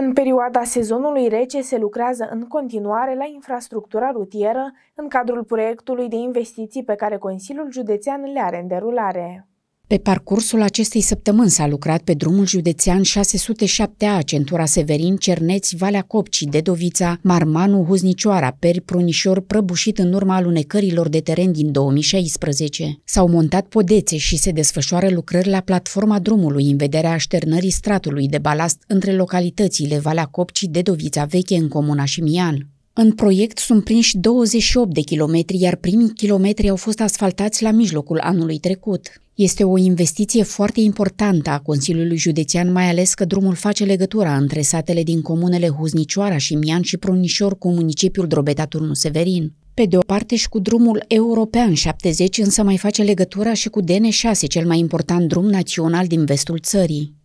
În perioada sezonului rece se lucrează în continuare la infrastructura rutieră în cadrul proiectului de investiții pe care Consiliul Județean le are în derulare. Pe parcursul acestei săptămâni s-a lucrat pe drumul județean 607A, centura Severin, Cerneți, Valea Copci, Dedovița, Marmanu, Huznicioara, Peri, Prunișor, prăbușit în urma alunecărilor de teren din 2016. S-au montat podețe și se desfășoară lucrări la platforma drumului în vederea așternării stratului de balast între localitățile Valea Copci, Dedovița Veche în Comuna Șimian. În proiect sunt prinși 28 de kilometri, iar primii kilometri au fost asfaltați la mijlocul anului trecut. Este o investiție foarte importantă a Consiliului Județean, mai ales că drumul face legătura între satele din comunele Huznicioara și Mian și Prunișor cu municipiul Drobeta Turnu Severin. Pe de o parte și cu drumul european 70, însă mai face legătura și cu DN6, cel mai important drum național din vestul țării.